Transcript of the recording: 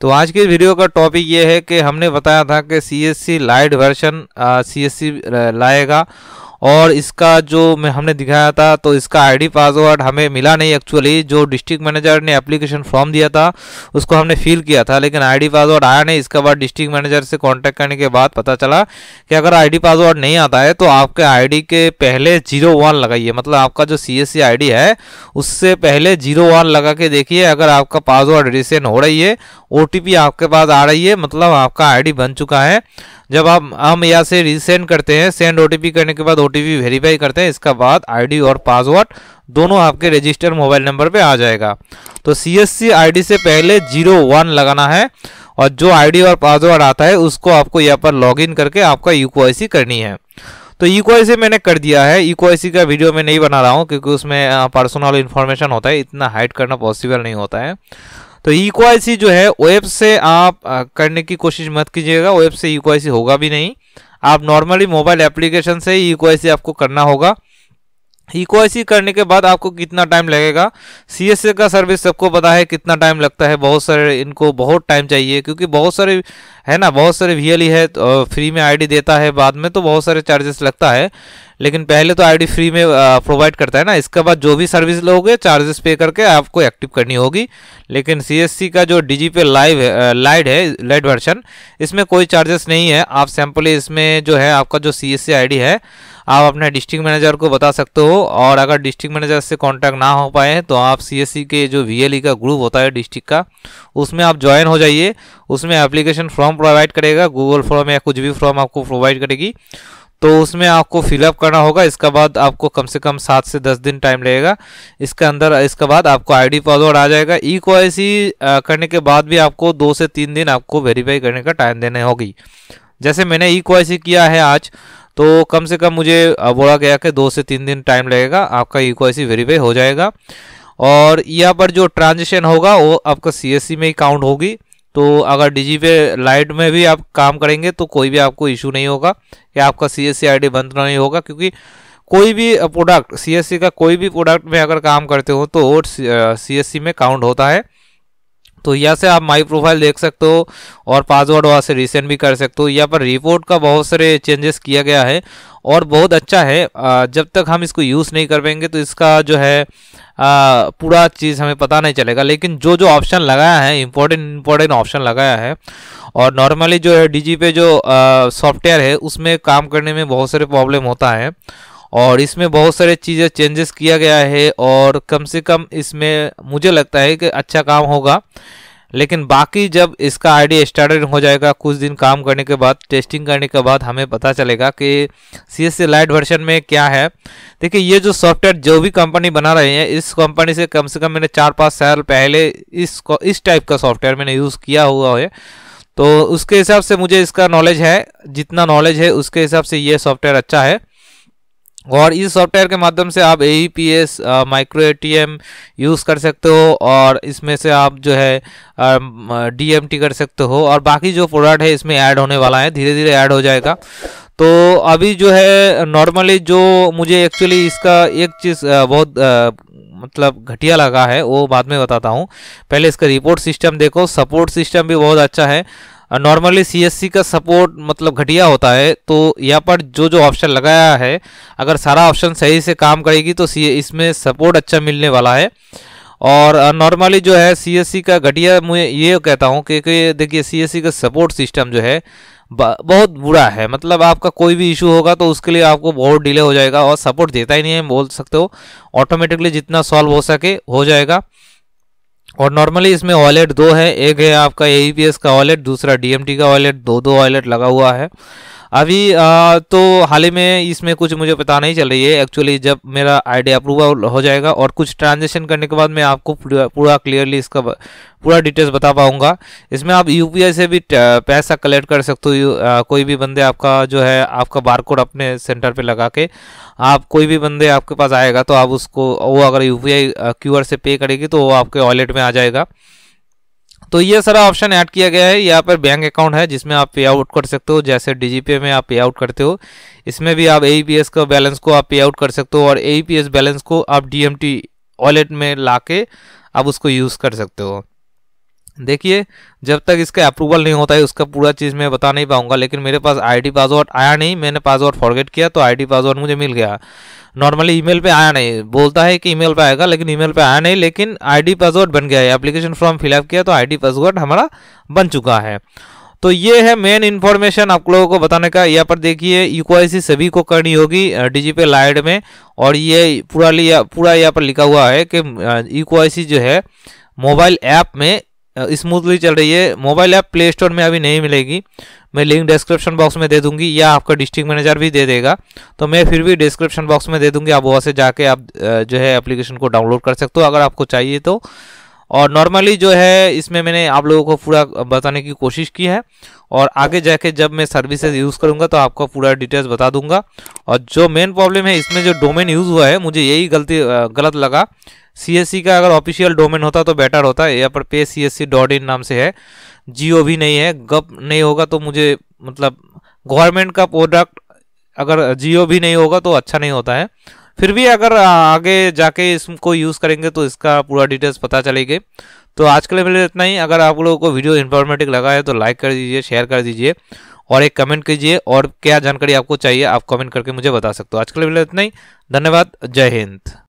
तो आज के वीडियो का टॉपिक ये है कि हमने बताया था कि C S C lite version C S C लाएगा और इसका जो मैं हमने दिखाया था तो इसका आईडी पासवर्ड हमें मिला नहीं एक्चुअली जो डिस्ट्रिक्ट मैनेजर ने एप्लीकेशन फॉर्म दिया था उसको हमने फिल किया था लेकिन आईडी पासवर्ड आया नहीं इसके बाद डिस्ट्रिक्ट मैनेजर से कांटेक्ट करने के बाद पता चला कि अगर आईडी पासवर्ड नहीं आता है तो आपके आई के पहले जीरो वन लगाइए मतलब आपका जो सी एस है उससे पहले जीरो वन लगा के देखिए अगर आपका पासवर्ड रिसेंट हो रही है ओ आपके पास आ रही है मतलब आपका आई बन चुका है जब आप हम यहाँ से रीसेंड करते हैं सेंड ओटीपी करने के बाद ओटीपी वेरीफाई करते हैं इसका बाद आईडी और पासवर्ड दोनों आपके रजिस्टर मोबाइल नंबर पे आ जाएगा तो सीएससी आईडी से पहले जीरो वन लगाना है और जो आईडी और पासवर्ड आता है उसको आपको यहाँ पर लॉगिन करके आपका यूकोआईसी e करनी है तो यूकोआईसी e मैंने कर दिया है यूकोआईसी e का वीडियो मैं नहीं बना रहा हूँ क्योंकि उसमें पर्सनल इन्फॉर्मेशन होता है इतना हाइड करना पॉसिबल नहीं होता है तो सी e जो है वेब से आप करने की कोशिश मत कीजिएगा वेब से सी e होगा भी नहीं आप नॉर्मली मोबाइल एप्लीकेशन से सी e आपको करना होगा इक्वाइसी करने के बाद आपको कितना टाइम लगेगा सी एस ए का सर्विस सबको पता है कितना टाइम लगता है बहुत सारे इनको बहुत टाइम चाहिए क्योंकि बहुत सारे है ना बहुत सारे वी एल ई है तो फ्री में आईडी देता है बाद में तो बहुत सारे चार्जेस लगता है लेकिन पहले तो आईडी फ्री में प्रोवाइड करता है ना इसके बाद जो भी सर्विस लोगे चार्जेस पे करके आपको एक्टिव करनी होगी लेकिन सी का जो डी जी पे लाइव है लाइट है लाइट वर्शन इसमें कोई चार्जेस नहीं है आप सैम्पली इसमें जो है आपका जो सी एस सी आई डी है आप अपने डिस्ट्रिक्ट मैनेजर को बता सकते हो और अगर डिस्ट्रिक्ट मैनेजर से कांटेक्ट ना हो पाए तो आप सी e के जो वी e का ग्रुप होता है डिस्ट्रिक्ट का उसमें आप ज्वाइन हो जाइए उसमें एप्लीकेशन फॉर्म प्रोवाइड करेगा गूगल फॉर्म या कुछ भी फॉर्म आपको प्रोवाइड करेगी तो उसमें आपको फिलअप करना होगा इसका बाद आपको कम से कम सात से दस दिन टाइम लगेगा इसके अंदर इसके बाद आपको आईडी पासवर्ड आ जाएगा ई को करने के बाद भी आपको दो से तीन दिन आपको वेरीफाई करने का टाइम देने होगी जैसे मैंने ई को किया है आज तो कम से कम मुझे बोला गया कि दो से तीन दिन टाइम लगेगा आपका सी e वेरीफाई हो जाएगा और यहाँ पर जो ट्रांजेक्शन होगा वो आपका सी में ही काउंट होगी तो अगर डी पे लाइट में भी आप काम करेंगे तो कोई भी आपको इशू नहीं होगा या आपका सी एस सी बंद नहीं होगा क्योंकि कोई भी प्रोडक्ट सी का कोई भी प्रोडक्ट में अगर काम करते हो तो वो सी में काउंट होता है तो यहाँ से आप माई प्रोफाइल देख सकते हो और पासवर्ड वहाँ से रिसेंड भी कर सकते हो यहाँ पर रिपोर्ट का बहुत सारे चेंजेस किया गया है और बहुत अच्छा है जब तक हम इसको यूज़ नहीं कर पाएंगे तो इसका जो है पूरा चीज़ हमें पता नहीं चलेगा लेकिन जो जो ऑप्शन लगाया है इम्पोर्टेंट इम्पोर्टेंट ऑप्शन लगाया है और नॉर्मली जो है डी पे जो सॉफ्टवेयर है उसमें काम करने में बहुत सारे प्रॉब्लम होता है और इसमें बहुत सारे चीज़ें चेंजेस किया गया है और कम से कम इसमें मुझे लगता है कि अच्छा काम होगा लेकिन बाकी जब इसका आईडी स्टार्टेड हो जाएगा कुछ दिन काम करने के बाद टेस्टिंग करने के बाद हमें पता चलेगा कि सी एस लाइट वर्जन में क्या है देखिए ये जो सॉफ्टवेयर जो भी कंपनी बना रहे हैं इस कंपनी से कम से कम मैंने चार पाँच साल पहले इस इस टाइप का सॉफ्टवेयर मैंने यूज़ किया हुआ है तो उसके हिसाब से मुझे इसका नॉलेज है जितना नॉलेज है उसके हिसाब से ये सॉफ्टवेयर अच्छा है और इस सॉफ्टवेयर के माध्यम से आप A P S micro A T M use कर सकते हो और इसमें से आप जो है डी एम टी कर सकते हो और बाकी जो प्रोडक्ट है इसमें ऐड होने वाला है धीरे धीरे ऐड हो जाएगा तो अभी जो है नॉर्मली जो मुझे एक्चुअली इसका एक चीज़ बहुत मतलब घटिया लगा है वो बाद में बताता हूँ पहले इसका रिपोर्ट सिस्टम देखो सपोर्ट सिस्टम भी बहुत अच्छा है नॉर्मली सी का सपोर्ट मतलब घटिया होता है तो यहाँ पर जो जो ऑप्शन लगाया है अगर सारा ऑप्शन सही से काम करेगी तो सी इसमें सपोर्ट अच्छा मिलने वाला है और नॉर्मली जो है सी का घटिया मैं ये कहता हूँ कि देखिए सी का सपोर्ट सिस्टम जो है बहुत बुरा है मतलब आपका कोई भी इशू होगा तो उसके लिए आपको बहुत डिले हो जाएगा और सपोर्ट देता ही नहीं है बोल सकते हो ऑटोमेटिकली जितना सॉल्व हो सके हो जाएगा और नॉर्मली इसमें वॉलेट दो है एक है आपका ए का वॉलेट दूसरा डी का वॉलेट दो दो वॉलेट लगा हुआ है अभी आ, तो हाल ही में इसमें कुछ मुझे पता नहीं चल रही है एक्चुअली जब मेरा आईडी अप्रूवल हो जाएगा और कुछ ट्रांजेक्शन करने के बाद मैं आपको पूरा पूरा क्लियरली इसका पूरा डिटेल्स बता पाऊंगा इसमें आप यू से भी पैसा कलेक्ट कर सकते हो कोई भी बंदे आपका जो है आपका बारकोड अपने सेंटर पे लगा के आप कोई भी बंदे आपके पास आएगा तो आप उसको वो अगर यू पी से पे करेगी तो वो आपके वॉलेट में आ जाएगा तो ये सारा ऑप्शन ऐड किया गया है यहाँ पर बैंक अकाउंट है जिसमें आप पे आउट कर सकते हो जैसे डीजीपे में आप पे आउट करते हो इसमें भी आप ए e का बैलेंस को आप पे आउट कर सकते हो और ए बैलेंस e को आप डी वॉलेट में ला के आप उसको यूज़ कर सकते हो देखिए जब तक इसका अप्रूवल नहीं होता है उसका पूरा चीज़ मैं बता नहीं पाऊंगा लेकिन मेरे पास आईडी पासवर्ड आया नहीं मैंने पासवर्ड फॉरगेट किया तो आईडी पासवर्ड मुझे मिल गया नॉर्मली ईमेल पे आया नहीं बोलता है कि ईमेल पे आएगा लेकिन ईमेल पे आया नहीं लेकिन आईडी पासवर्ड बन गया है एप्लीकेशन फॉर्म फिलअप किया तो आईडी पासवर्ड हमारा बन चुका है तो ये है मेन इन्फॉर्मेशन आप लोगों को बताने का यहाँ पर देखिए यूकोआईसी सभी को करनी होगी डीजीपे लाइड में और ये पूरा लिया पूरा यहाँ पर लिखा हुआ है कि यूकोआईसी जो है मोबाइल ऐप में स्मूथली चल रही है मोबाइल ऐप प्ले स्टोर में अभी नहीं मिलेगी मैं लिंक डिस्क्रिप्शन बॉक्स में दे दूंगी या आपका डिस्ट्रिक्ट मैनेजर भी दे देगा तो मैं फिर भी डिस्क्रिप्शन बॉक्स में दे दूंगी आप वहाँ से जाके आप जो है एप्लीकेशन को डाउनलोड कर सकते हो अगर आपको चाहिए तो और नॉर्मली जो है इसमें मैंने आप लोगों को पूरा बताने की कोशिश की है और आगे जाके जब मैं सर्विसेज यूज़ करूँगा तो आपको पूरा डिटेल्स बता दूंगा और जो मेन प्रॉब्लम है इसमें जो डोमेन यूज़ हुआ है मुझे यही गलती गलत लगा सी का अगर ऑफिशियल डोमेन होता तो बेटर होता यहाँ पर पे सी एस सी डॉट इन नाम से है जियो भी नहीं है गप नहीं होगा तो मुझे मतलब गवर्नमेंट का प्रोडक्ट अगर जियो भी नहीं होगा तो अच्छा नहीं होता है फिर भी अगर आगे जाके इसको यूज़ करेंगे तो इसका पूरा डिटेल्स पता चलेगी तो आज के लिए इतना ही अगर आप लोगों को वीडियो इन्फॉर्मेटिव लगा है तो लाइक कर दीजिए शेयर कर दीजिए और एक कमेंट कीजिए और क्या जानकारी आपको चाहिए आप कमेंट करके मुझे बता सकते हो आज के लिए इतना ही धन्यवाद जय हिंद